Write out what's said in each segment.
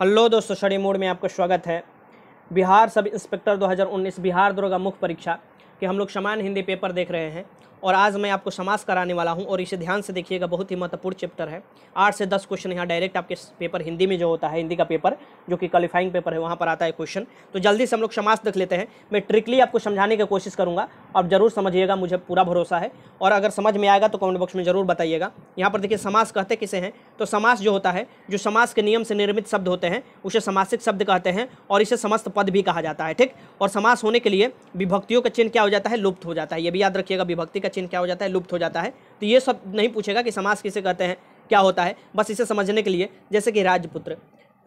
hello दोस्तों study mode में आपका स्वागत है बिहार सब इंस्पेक्टर 2019 बिहार दुर्गा मुख्य परीक्षा के हम लोग समान हिंदी पेपर देख रहे हैं और आज मैं आपको समास कराने वाला हूँ और इसे ध्यान से देखिएगा बहुत ही महत्वपूर्ण चैप्टर है आठ से दस क्वेश्चन यहाँ डायरेक्ट आपके पेपर हिंदी में जो होता है हिंदी का पेपर जो कि क्वालिफाइंग पेपर है वहाँ पर आता है क्वेश्चन तो जल्दी से हम लोग समास देख लेते हैं मैं ट्रिकली आपको समझाने की कोशिश करूँगा आप जरूर समझिएगा मुझे पूरा भरोसा है और अगर समझ में आएगा तो कॉमेंट बॉक्स में जरूर बताइएगा यहाँ पर देखिए समास कहते किसे हैं तो समास जो होता है जो समास के नियम से निर्मित शब्द होते हैं उसे समासिक शब्द कहते हैं और इसे समस्त पद भी कहा जाता है ठीक और समास होने के लिए विभक्तियों का चिन्ह क्या हो जाता है लुप्त हो जाता है ये भी याद रखिएगा विभक्ति का का चिन्ह क्या हो जाता है लुप्त हो जाता है तो ये सब नहीं पूछेगा कि समास किसे कहते हैं क्या होता है बस इसे समझने के लिए जैसे कि राजपुत्र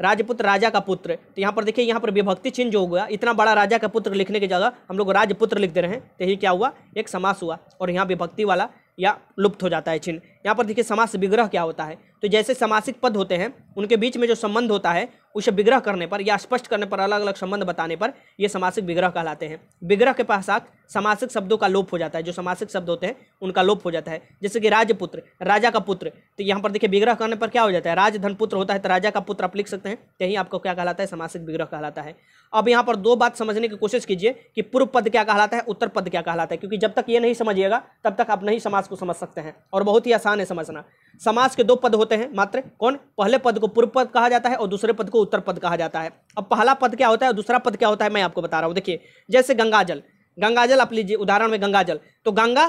राजपुत्र राजा का पुत्र तो यहाँ पर देखिए यहाँ पर विभक्ति चिन्ह जो हुआ इतना बड़ा राजा का पुत्र लिखने की जगह हम लोग राजपुत्र लिख दे रहे हैं तो यही क्या हुआ एक समास हुआ और यहाँ विभक्ति वाला या लुप्त हो जाता है चिन्ह यहाँ पर देखिए समास विग्रह क्या होता है तो जैसे समासिक पद होते हैं उनके बीच में जो संबंध होता है उसे विग्रह करने पर या स्पष्ट करने पर अलग अलग संबंध बताने पर ये समासिक विग्रह कहलाते हैं विग्रह के पश्चात समासिक शब्दों का लोप हो जाता है जो समासिक शब्द होते हैं उनका लोप हो जाता है जैसे कि राजपुत्र राजा का पुत्र तो यहाँ पर देखिए विग्रह करने पर क्या हो जाता है राजधन पुत्र होता है तो राजा का पुत्र आप लिख सकते हैं यही आपको क्या कहलाता है समासिक विग्रह कहलाता है अब यहाँ पर दो बात समझने की कोशिश कीजिए कि पूर्व पद क्या कहलाता है उत्तर पद क्या कहलाता है क्योंकि जब तक ये नहीं समझिएगा तब तक आप नहीं समाज को समझ सकते हैं और बहुत ही आसान आसान है समझना समास के दो पद होते हैं मात्र कौन पहले पद को पूर्व पद कहा जाता है और दूसरे पद को उत्तर पद कहा जाता है अब पहला पद क्या होता है और दूसरा पद क्या होता है मैं आपको बता रहा हूँ देखिए जैसे गंगा जल गंगा जल आप लीजिए उदाहरण में गंगा जल तो गंगा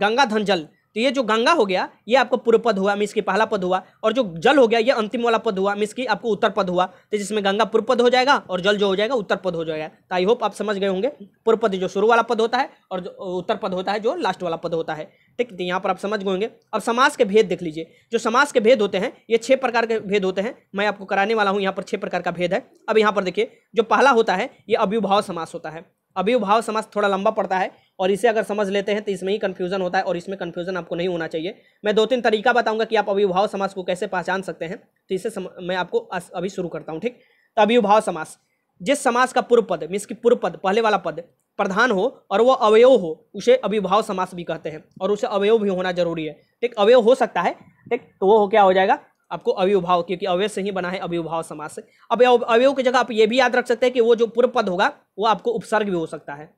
गंगा धन जल तो ये जो गंगा हो गया ये आपको पूर्व पद हुआ मीस की पहला पद हुआ और जो जल हो गया ये अंतिम वाला पद हुआ मीस की आपको उत्तर पद हुआ तो जिसमें गंगा पूर्व पद हो जाएगा और जल जो हो जाएगा उत्तर पद हो जाएगा तो आई होप आप समझ गए होंगे पूर्व पद जो शुरू वाला पद होता है और जो उत्तर पद होता है जो लास्ट वाला पद होता है ठीक तो यहाँ पर आप समझ गएंगे अब समाज के भेद देख लीजिए जो समाज के भेद होते हैं ये छः प्रकार के भेद होते हैं मैं आपको कराने वाला हूँ यहाँ पर छः प्रकार का भेद है अब यहाँ पर देखिए जो पहला होता है ये अव्युभाव समास होता है अव्युभाव समास थोड़ा लंबा पड़ता है और इसे अगर समझ लेते हैं तो इसमें ही कन्फ्यूजन होता है और इसमें कन्फ्यूजन आपको नहीं होना चाहिए मैं दो तीन तरीका बताऊँगा कि आप अव्युभाव समास को कैसे पहचान सकते हैं तो इसे सम... मैं आपको अभी शुरू करता हूँ ठीक तो अव्युभाव समास जिस समास का पूर्व पद मीन्स की पूर्व पद पहले वाला पद प्रधान हो और वह अवयव हो उसे अभिभाव समास भी कहते हैं और उसे अवयव भी होना जरूरी है ठीक अवयव हो सकता है ठीक तो वो क्या हो जाएगा आपको अव्यभाव क्योंकि अवय से ही बना है अविभाव समास अब अवयव की जगह आप ये भी याद रख सकते हैं कि वो जो पूर्व पद होगा वो आपको उपसर्ग भी हो सकता है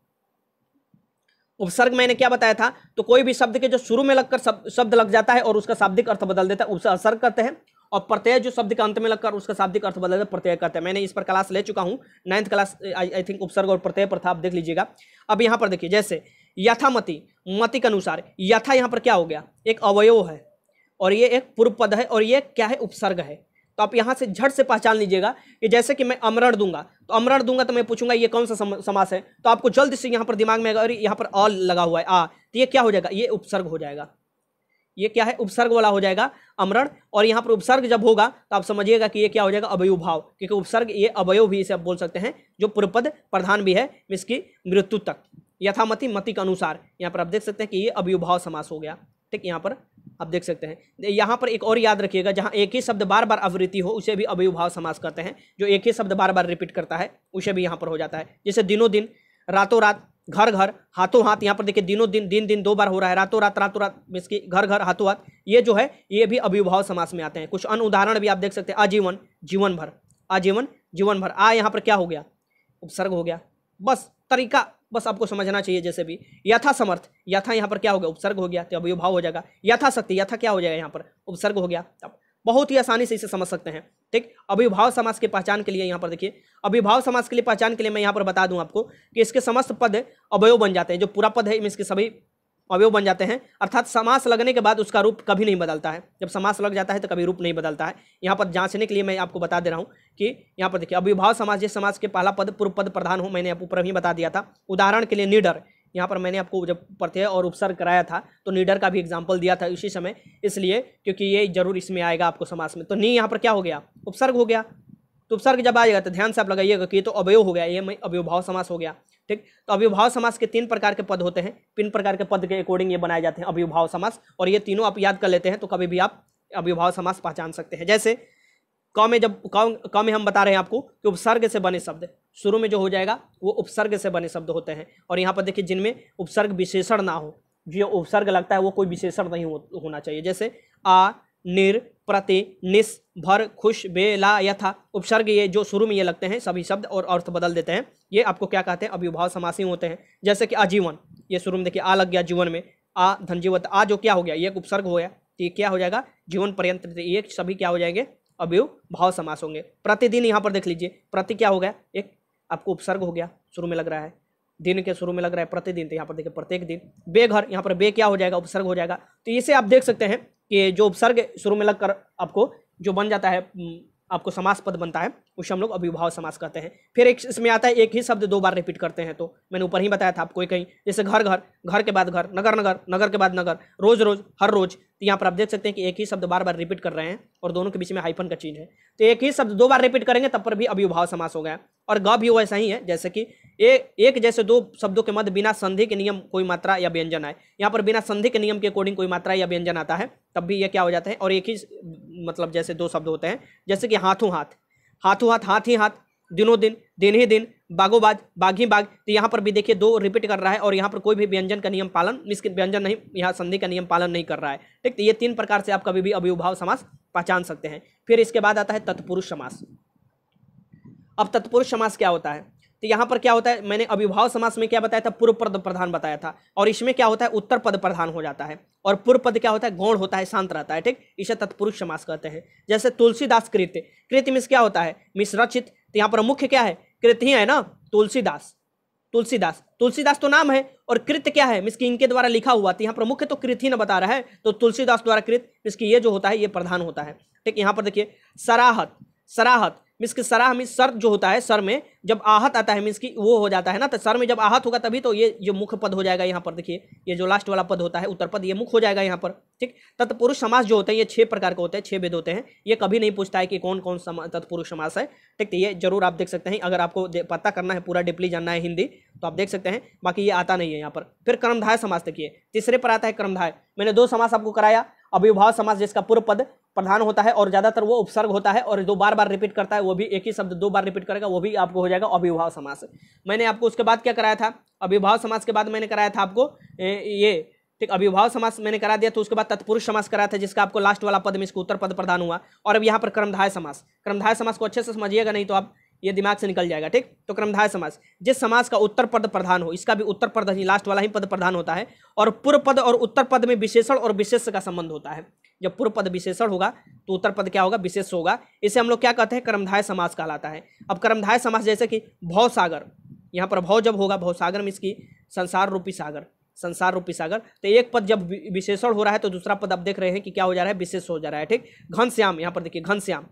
उपसर्ग मैंने क्या बताया था तो कोई भी शब्द के जो शुरू में लगकर शब्द लग जाता है और उसका शाब्दिक अर्थ बदल देता है उपसर्ग करते हैं और प्रत्यय जो शब्द के अंत में लगकर उसका शाब्दिक अर्थ बदल है प्रत्यय करते हैं मैंने इस पर क्लास ले चुका हूँ नाइन्थ क्लास आई थिंक उपसर्ग और प्रत्यय प्रथा आप देख लीजिएगा अब यहाँ पर देखिए जैसे यथामति मति के अनुसार यथा यहाँ पर क्या हो गया एक अवयव है और ये एक पूर्व पद है और ये क्या है उपसर्ग है तो आप यहाँ से झट से पहचान लीजिएगा कि जैसे कि मैं अमरण दूंगा तो अमरण दूंगा तो मैं पूछूंगा ये कौन सा समास है तो आपको जल्द से यहाँ पर दिमाग में आएगा और यहाँ पर अ लगा हुआ है आ तो ये क्या हो जाएगा ये उपसर्ग हो जाएगा ये क्या है उपसर्ग वाला हो जाएगा अमरण और यहाँ पर उपसर्ग जब होगा तो आप समझिएगा कि ये क्या हो जाएगा अवयुभाव क्योंकि उपसर्ग ये अवयव भी इसे आप बोल सकते हैं जो पूर्वपद प्रधान भी है इसकी मृत्यु तक यथामति मति के अनुसार यहाँ पर आप देख सकते हैं कि ये अवयुभाव समास हो गया ठीक यहाँ पर आप देख सकते हैं यहाँ पर एक और याद रखिएगा जहाँ एक ही शब्द बार बार आवृत्ति हो उसे भी अवयुभाव समास करते हैं जो एक ही शब्द बार बार रिपीट करता है उसे भी यहाँ पर हो जाता है जैसे दिनों दिन रातों रात घर घर हाथों हाथ यहाँ पर देखिए दिनों दिन दिन दिन दो बार हो रहा है रातों रात रातों रात मीस की घर घर हाथों हाथ ये जो है ये भी अभिभाव समास में आते हैं कुछ अन्य उदाहरण भी आप देख सकते हैं आजीवन जीवन भर आजीवन जीवन भर आ यहाँ पर क्या हो गया उपसर्ग हो गया बस तरीका बस आपको समझना चाहिए जैसे भी यथा समर्थ यथा यहाँ पर क्या हो गया उपसर्ग हो गया तो अभिभाव हो जाएगा यथाशक्ति यथा क्या हो जाएगा यहाँ पर उपसर्ग हो गया बहुत ही आसानी से इसे समझ सकते हैं ठीक अभिभाव समाज के पहचान के लिए यहाँ पर देखिए अभिभाव समाज के लिए पहचान के लिए मैं यहाँ पर बता दूँ आपको कि इसके समस्त पद अवयव बन जाते हैं जो पूरा पद है इसमें इसके सभी अवयव बन जाते हैं अर्थात समास लगने के बाद उसका रूप कभी नहीं बदलता है जब समास लग जाता है तो कभी रूप नहीं बदलता है यहाँ पर जांचने के लिए मैं आपको बता दे रहा हूँ कि यहाँ पर देखिए अभिभाव समाज जिस समाज के पहला पद पूर्व पद प्रधान हो मैंने आप ऊपर भी बता दिया था उदाहरण के लिए निडर यहाँ पर मैंने आपको जब प्रत्यय और उपसर्ग कराया था तो नीडर का भी एग्जाम्पल दिया था इसी समय इसलिए क्योंकि ये जरूर इसमें आएगा आपको समाज में तो नी यहाँ पर क्या हो गया उपसर्ग हो गया तो उपसर्ग जब आएगा तो ध्यान से आप लगाइएगा कि ये तो अवयव हो गया ये अवयभाव समास हो गया ठीक तो अवयभाव समास के तीन प्रकार के पद होते हैं तीन प्रकार के पद के अकॉर्डिंग ये बनाए जाते हैं अवयभाव समास और ये तीनों आप याद कर लेते हैं तो कभी भी आप अवयभाव समास पहचान सकते हैं जैसे क में जब क में हम बता रहे हैं आपको कि उपसर्ग से बने शब्द शुरू में जो हो जाएगा वो उपसर्ग से बने शब्द होते हैं और यहाँ पर देखिए जिनमें उपसर्ग विशेषण ना हो जो उपसर्ग लगता है वो कोई विशेषण नहीं हो, होना चाहिए जैसे आ निर प्रति निस भर खुश बेला यथा उपसर्ग ये जो शुरू में ये लगते हैं सभी शब्द और अर्थ बदल देते हैं ये आपको क्या कहते हैं अभिभाव समासी होते हैं जैसे कि आजीवन ये शुरू में देखिए आ लग गया जीवन में आ धनजीवत आ जो क्या हो गया ये एक उपसर्ग हो गया तो ये क्या हो जाएगा जीवन पर्यंत ये सभी क्या हो जाएंगे अवयव भाव समास होंगे प्रतिदिन यहाँ पर देख लीजिए प्रति क्या हो गया एक आपको उपसर्ग हो गया शुरू में लग रहा है दिन के शुरू में लग रहा है प्रतिदिन तो यहाँ पर देखिए प्रत्येक दिन बेघर यहाँ पर बे क्या हो जाएगा उपसर्ग हो जाएगा तो इसे आप देख सकते हैं कि जो उपसर्ग शुरू में लग कर आपको जो बन जाता है आपको समास पद बनता है उसे हम लोग अभिभाव समास कहते हैं फिर एक इसमें आता है एक ही शब्द दो बार रिपीट करते हैं तो मैंने ऊपर ही बताया था आपको कहीं जैसे घर घर घर के बाद घर नगर नगर नगर के बाद नगर रोज रोज हर रोज तो यहाँ पर आप देख सकते हैं कि एक ही शब्द बार बार रिपीट कर रहे हैं और दोनों के बीच में हाइफन का चीज है तो एक ही शब्द दो बार रिपीट करेंगे तब पर भी अभिभाव समास हो गया और ग भी वैसा ही है जैसे कि ए, एक जैसे दो शब्दों के मध्य बिना संधि के नियम कोई मात्रा या व्यंजन आए यहाँ पर बिना संधि के नियम के अकॉर्डिंग कोई मात्रा या व्यंजन आता है तब भी ये क्या हो जाता है और एक ही मतलब जैसे दो शब्द होते हैं जैसे कि हाथों हाथ हाथों हाथ हाथ ही हाथ दिनों दिन दिन ही दिन बागो बाग बाघ ही बाघ तो यहाँ पर भी देखिए दो रिपीट कर रहा है और यहाँ पर कोई भी व्यंजन का नियम पालन इसके व्यंजन नहीं यहाँ संधि का नियम पालन नहीं कर रहा है ठीक तो ये तीन प्रकार से आप कभी भी अभिभाव समास पहचान सकते हैं फिर इसके बाद आता है तत्पुरुष समास अब तत्पुरुष समास क्या होता है तो यहां पर क्या होता है मैंने अभिभाव समास में क्या बताया था पूर्व पद प्रधान बताया था और इसमें क्या होता है उत्तर पद प्रधान हो जाता है और पूर्व पद क्या होता है गौण होता है शांत रहता है ठीक इसे तत्पुरुष समास कहते हैं जैसे तुलसीदास कृत्य कृत्य मिस क्या होता है मिस रचित तो यहाँ पर मुख्य क्या है कृत ही है ना तुलसीदास तुलसीदास तुलसीदास तो नाम है और कृत्य क्या है मिस इनके द्वारा लिखा हुआ था तो यहाँ पर मुख्य तो कृत ही ना बता रहा है तो तुलसीदास द्वारा कृत मिस ये जो होता है ये प्रधान होता है ठीक यहाँ पर देखिए सराहत सराहत मीन्स की सराह मीन्स सर जो होता है सर में जब आहत आता है मीन्स की वो हो जाता है ना तो सर में जब आहत होगा तभी तो ये जो मुख्य पद हो जाएगा यहाँ पर देखिए ये जो लास्ट वाला पद होता है उत्तर पद ये मुख्य हो जाएगा यहाँ पर ठीक तत्पुरुष समास जो होते हैं ये छह प्रकार के होते हैं छह वेद होते हैं ये कभी नहीं पूछता है कि कौन कौन समा तत्पुरुष समास है ठीक तो ये जरूर आप देख सकते हैं अगर आपको पता करना है पूरा डिपली जानना है हिंदी तो आप देख सकते हैं बाकी ये आता नहीं है यहाँ पर फिर कर्मधाय समास देखिए तीसरे पर आता है कर्मधाय मैंने दो समास आपको कराया अभिभाव समास जिसका पूर्व पद प्रधान होता है और ज़्यादातर वो उपसर्ग होता है और जो बार बार रिपीट करता है वो भी एक ही शब्द दो बार रिपीट करेगा वो भी आपको हो जाएगा अभिभाव समास मैंने आपको उसके बाद क्या कराया था अभिभाव समास के बाद मैंने कराया था आपको ये ठीक अभिभाव समास मैंने करा दिया तो उसके बाद तत्पुरुष समास कराया था जिसका आपको लास्ट वाला पद में इसको उत्तर पद प्रदान हुआ और अब यहाँ पर क्रमधाय समास क्रमधाय समास को अच्छे से समझिएगा नहीं तो आप ये दिमाग से निकल जाएगा ठीक तो क्रमधाय समाज जिस समाज का उत्तर पद प्रधान हो इसका भी उत्तर पद ही लास्ट वाला ही पद प्रधान होता है और पूर्व पद और उत्तर पद में विशेषण और विशेष का संबंध होता है जब पूर्व पद विशेषण होगा तो उत्तर पद क्या होगा विशेष होगा इसे हम लोग क्या कहते हैं कर्मधाय समाज कहलाता है अब कर्मधाय समाज जैसे कि भव सागर यहाँ पर भव जब होगा भवसागर सागर में इसकी संसार रूपी सागर संसार रूपी सागर तो एक पद जब विशेषण हो रहा है तो दूसरा पद आप देख रहे हैं कि क्या हो जा रहा है विशेष हो जा रहा है ठीक घनश्याम यहाँ पर देखिए घनश्याम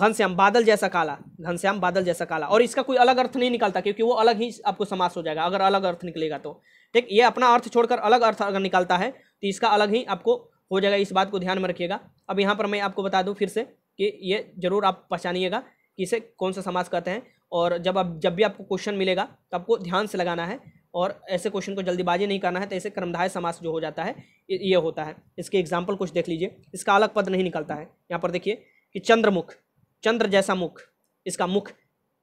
घनश्याम बादल जैसा काला घनश्याम बादल जैसा काला और इसका कोई अलग अर्थ नहीं निकलता क्योंकि वो अलग ही आपको समास हो जाएगा अगर अलग अर्थ निकलेगा तो ठीक ये अपना अर्थ छोड़कर अलग अर्थ अगर निकलता है तो इसका अलग ही आपको हो जाएगा इस बात को ध्यान में रखिएगा अब यहाँ पर मैं आपको बता दूँ फिर से कि ये ज़रूर आप पहचानिएगा कि इसे कौन सा समास कहते हैं और जब आप जब भी आपको क्वेश्चन मिलेगा तो आपको ध्यान से लगाना है और ऐसे क्वेश्चन को जल्दीबाजी नहीं करना है तो ऐसे क्रमधाय समास जो हो जाता है ये होता है इसके एग्जाम्पल कुछ देख लीजिए इसका अलग पद नहीं निकलता है यहाँ पर देखिए कि चंद्रमुख चंद्र जैसा मुख इसका मुख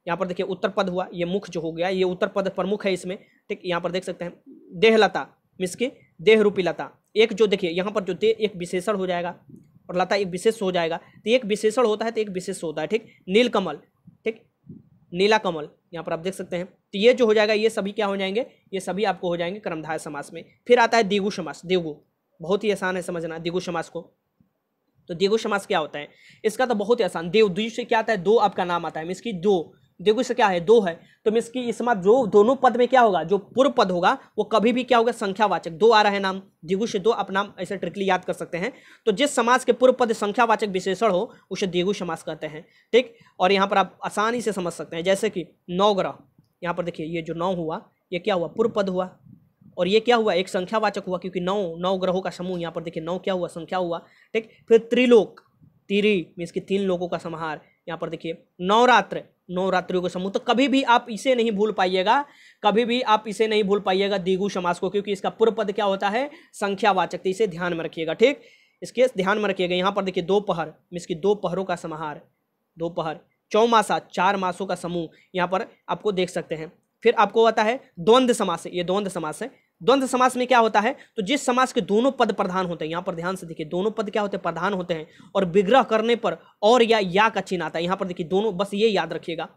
यहाँ पर देखिए उत्तर पद हुआ ये मुख जो हो गया ये उत्तर पद प्रमुख है इसमें ठीक यहाँ पर देख सकते हैं देहलता मीन्स की देह रूपी लता एक जो देखिए यहाँ पर जो दे एक विशेषण हो जाएगा और लता एक विशेष हो जाएगा तो एक विशेषण होता है तो एक विशेष होता है ठीक नीलकमल ठीक नीला कमल यहाँ पर आप देख सकते हैं तो ये जो हो जाएगा ये सभी क्या हो जाएंगे ये सभी आपको हो जाएंगे कर्मधार समास में फिर आता है दिगु समास दिगु बहुत ही आसान है समझना दिगु समास को तो देगो समास क्या होता है इसका तो बहुत ही आसान देव द्वीप से क्या आता है दो आपका नाम आता है मीन्स की दो देखो से क्या है दो है तो मिसकी इसमें जो दोनों पद में क्या होगा जो पूर्व पद होगा वो कभी भी क्या होगा संख्यावाचक दो आ रहा है नाम दिगु से दो अपना नाम ऐसे ट्रिकली याद कर सकते हैं तो जिस समाज के पूर्व पद संख्यावाचक विशेषण हो उसे दिगु समास कहते हैं ठीक और यहाँ पर आप आसानी से समझ सकते हैं जैसे कि नौ ग्रह यहाँ पर देखिए ये जो नौ हुआ ये क्या हुआ पूर्व पद हुआ और ये क्या हुआ एक संख्यावाचक हुआ क्योंकि नौ नौ ग्रहों का समूह यहाँ पर देखिए नौ क्या हुआ संख्या हुआ ठीक फिर त्रिलोक तिरी मीन्स की तीन लोगों का समाहार यहाँ पर देखिए नवरात्र नवरात्रियों का समूह तो कभी भी आप इसे नहीं भूल पाइएगा कभी भी आप इसे नहीं भूल पाइएगा दिगु समास को क्योंकि इसका पूर्व पद क्या होता है संख्यावाचक तो इसे ध्यान में रखिएगा ठीक इसके ध्यान में रखिएगा यहाँ पर देखिए दोपहर मीन्स की दो पहरों का समाहार दोपहर चौमासा चार मासों का समूह यहाँ पर आपको देख सकते हैं फिर आपको आता है द्वंद्व समास ये द्वंद्व समास है द्वंद्व समास में क्या होता है तो जिस समास के दोनों पद प्रधान होते हैं यहाँ पर ध्यान से देखिए दोनों पद क्या होते हैं प्रधान होते हैं और विग्रह करने पर और या या का चिन्ह आता है यहाँ पर देखिए दोनों बस ये याद रखिएगा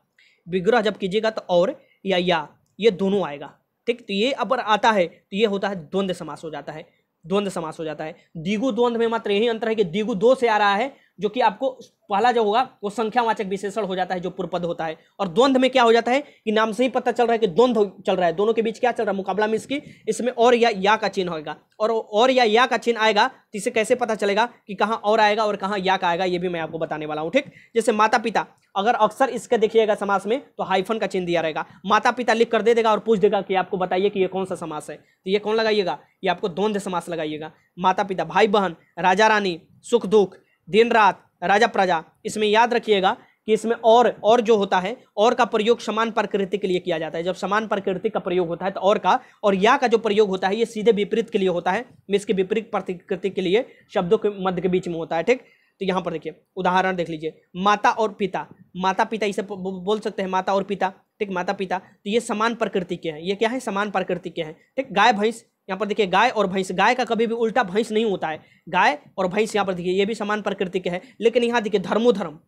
विग्रह जब कीजिएगा तो और या या ये दोनों आएगा ठीक तो ये अगर आता है तो ये होता है द्वंद्व समास हो जाता है द्वंद्व समास हो जाता है दिगु द्वंद्व में मात्र यही अंतर है कि दिगु दो से आ रहा है जो कि आपको पहला जो होगा वो संख्यावाचक विशेषण हो जाता है जो पूर्वपद होता है और द्वंद्व में क्या हो जाता है कि नाम से ही पता चल रहा है कि द्वंद्व चल रहा है दोनों के बीच क्या चल रहा है मुकाबला में इसकी इसमें और या या का चिन्ह होगा और और या या का चिन्ह आएगा तो इसे कैसे पता चलेगा कि कहाँ और आएगा और कहाँ या का आएगा ये भी मैं आपको बताने वाला हूँ ठीक जैसे माता पिता अगर अक्सर इसका देखिएगा समास में तो हाइफन का चिन्ह दिया रहेगा माता पिता लिख कर दे देगा और पूछ देगा कि आपको बताइए कि ये कौन सा समास है तो ये कौन लगाइएगा ये आपको द्वंद्व समास लगाइएगा माता पिता भाई बहन राजा रानी सुख दुख दिन रात राजा प्रजा इसमें याद रखिएगा कि इसमें और और जो होता है और का प्रयोग समान प्रकृति के लिए किया जाता है जब समान प्रकृति का प्रयोग होता है तो और का और या का जो प्रयोग होता है ये सीधे विपरीत के लिए होता है मीन्स के विपरीत प्रकृति के लिए शब्दों के मध्य के बीच में होता है ठीक तो यहाँ पर देखिए उदाहरण देख लीजिए माता और पिता माता पिता इसे बोल सकते हैं माता और पिता ठीक माता पिता तो ये समान प्रकृति के हैं ये क्या है समान प्रकृति के हैं ठीक गाय भैंस यहाँ पर देखिए गाय और भैंस गाय का कभी भी उल्टा भैंस नहीं होता है गाय और भैंस यहाँ पर देखिए ये भी समान प्रकृति के है लेकिन यहाँ देखिए धर्मोधर्म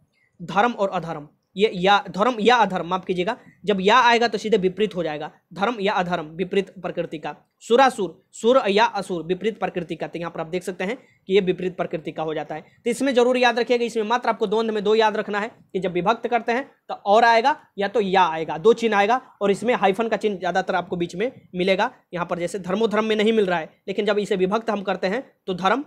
धर्म और अधर्म ये या धर्म या अधर्म माफ कीजिएगा जब या आएगा तो सीधे विपरीत हो जाएगा धर्म या अधर्म विपरीत प्रकृति का सुरासुर सुर या असुर विपरीत प्रकृति का तो यहाँ पर आप देख सकते हैं कि ये विपरीत प्रकृति का हो जाता है तो इसमें जरूर याद रखिएगा इसमें मात्र आपको द्वंद में दो याद रखना है कि जब विभक्त करते हैं तो और आएगा या तो या आएगा दो चिन्ह आएगा और इसमें हाइफन का चिन्ह ज़्यादातर आपको बीच में मिलेगा यहाँ पर जैसे धर्मोधर्म में नहीं मिल रहा है लेकिन जब इसे विभक्त हम करते हैं तो धर्म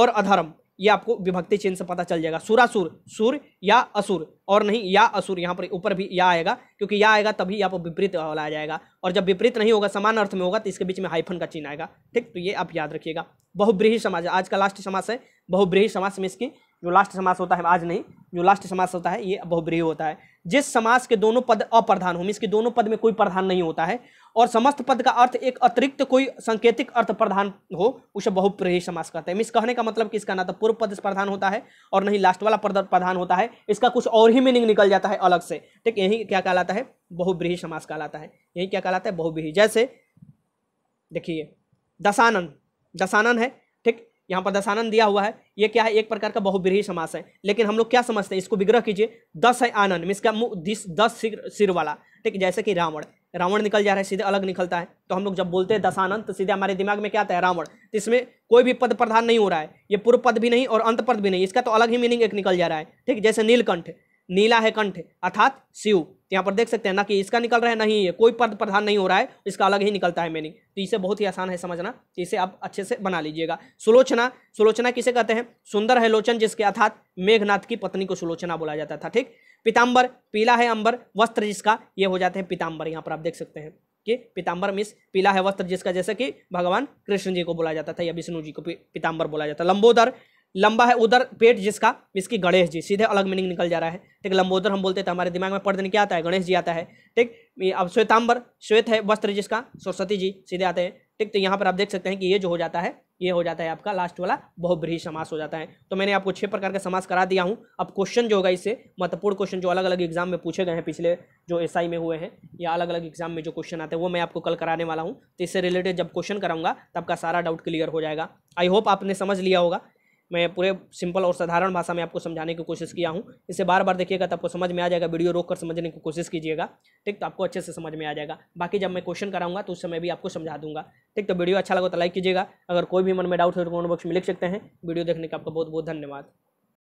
और अधर्म ये आपको विभक्ति चिन्ह से पता चल जाएगा सुरासुर सुर या असुर और नहीं या असुर यहाँ पर ऊपर भी या आएगा क्योंकि या आएगा तभी यहाँ पर विपरीत वाला आ जाएगा और जब विपरीत नहीं होगा समान अर्थ में होगा तो इसके बीच में हाइफन का चिन्ह आएगा ठीक तो ये आप याद रखिएगा बहुब्रीही समाज आज का लास्ट समास है बहुब्रीही समास में इसकी जो लास्ट समास होता है आज नहीं जो लास्ट समास होता है ये बहुब्रीही होता है जिस समास के दोनों पद अप्रधान हो मीन्स के दोनों पद में कोई प्रधान नहीं होता है और समस्त पद का अर्थ एक अतिरिक्त कोई संकेतिक अर्थ प्रधान हो उसे बहुप्रही समास कहते हैं मिस कहने का मतलब कि इसका ना तो पूर्व पद प्रधान होता है और नहीं लास्ट वाला पद प्रधान होता है इसका कुछ और ही मीनिंग निकल जाता है अलग से ठीक यही क्या कहलाता है बहुब्रीही समास कहलाता है यही क्या कहलाता है बहुब्रीही जैसे देखिए दशानन दशानन है ठीक यहाँ पर दशानन दिया हुआ है ये क्या है एक प्रकार का बहुब्रीही समास है लेकिन हम लोग क्या समझते हैं इसको विग्रह कीजिए दस है आनंद इसका मुँह दस सिर सिर वाला ठीक जैसे कि रावण रावण निकल जा रहा है सीधे अलग निकलता है तो हम लोग जब बोलते हैं दशानंद तो सीधे हमारे दिमाग में क्या आता है रावण तो इसमें कोई भी पद प्रधान नहीं हो रहा है ये पूर्व पद भी नहीं और अंत पद भी नहीं इसका तो अलग ही मीनिंग एक निकल जा रहा है ठीक जैसे नीलकंठ नीला है कंठ अर्थात शिव यहाँ पर देख सकते हैं ना कि इसका निकल रहा है नहीं है कोई पद प्रधान नहीं हो रहा है इसका अलग ही निकलता है मीनिंग तो इसे बहुत ही आसान है समझना तो इसे आप अच्छे से बना लीजिएगा सुलोचना सुलोचना किसे कहते हैं सुंदर है लोचन जिसके अर्थात मेघनाथ की पत्नी को सुलोचना बोला जाता था ठीक पीताम्बर पीला है अंबर वस्त्र जिसका ये हो जाते हैं पीताम्बर यहाँ पर आप देख सकते हैं कि पीताम्बर मिस पीला है वस्त्र जिसका जैसे कि भगवान कृष्ण जी को बोला जाता था या विष्णु जी को पीताम्बर बोला जाता लंबोदर लंबा है उधर पेट जिसका इसकी गणेश जी सीधे अलग मीनिंग निकल जा रहा है ठीक लंबोदर हम बोलते थे तो हमारे दिमाग में पढ़ देने क्या आता है गणेश जी आता है ठीक अब श्वेतांबर श्वेत है वस्त्र जिसका सरस्वती जी सीधे आते हैं ठीक तो यहाँ पर आप देख सकते हैं कि ये जो हो जाता है ये हो जाता है आपका लास्ट वाला बहुब्रीही समास हो जाता है तो मैंने आपको छह प्रकार का समास करा दिया हूँ अब क्वेश्चन जो होगा इससे महत्वपूर्ण क्वेश्चन जो अलग अलग एग्जाम में पूछे गए हैं पिछले जो एसआई में हुए हैं या अलग अलग एग्जाम में जो क्वेश्चन आते हैं वो मैं आपको कल कराने वाला हूँ तो इससे रिलेटेड जब क्वेश्चन कराऊंगा तो आपका सारा डाउट क्लियर हो जाएगा आई होप आपने समझ लिया होगा मैं पूरे सिंपल और साधारण भाषा में आपको समझाने की कोशिश किया हूँ इसे बार बार देखिएगा तो आपको समझ में आ जाएगा वीडियो रोक कर समझने की कोशिश कीजिएगा ठीक तो आपको अच्छे से समझ में आ जाएगा बाकी जब मैं क्वेश्चन कराऊंगा तो उस समय भी आपको समझा दूंगा ठीक तो वीडियो अच्छा लगा तो लाइक कीजिएगा अगर कोई भी मन में डाउट हो तो कमेंट बॉक्स में लिख सकते हैं वीडियो देखने का आपका बहुत बहुत धन्यवाद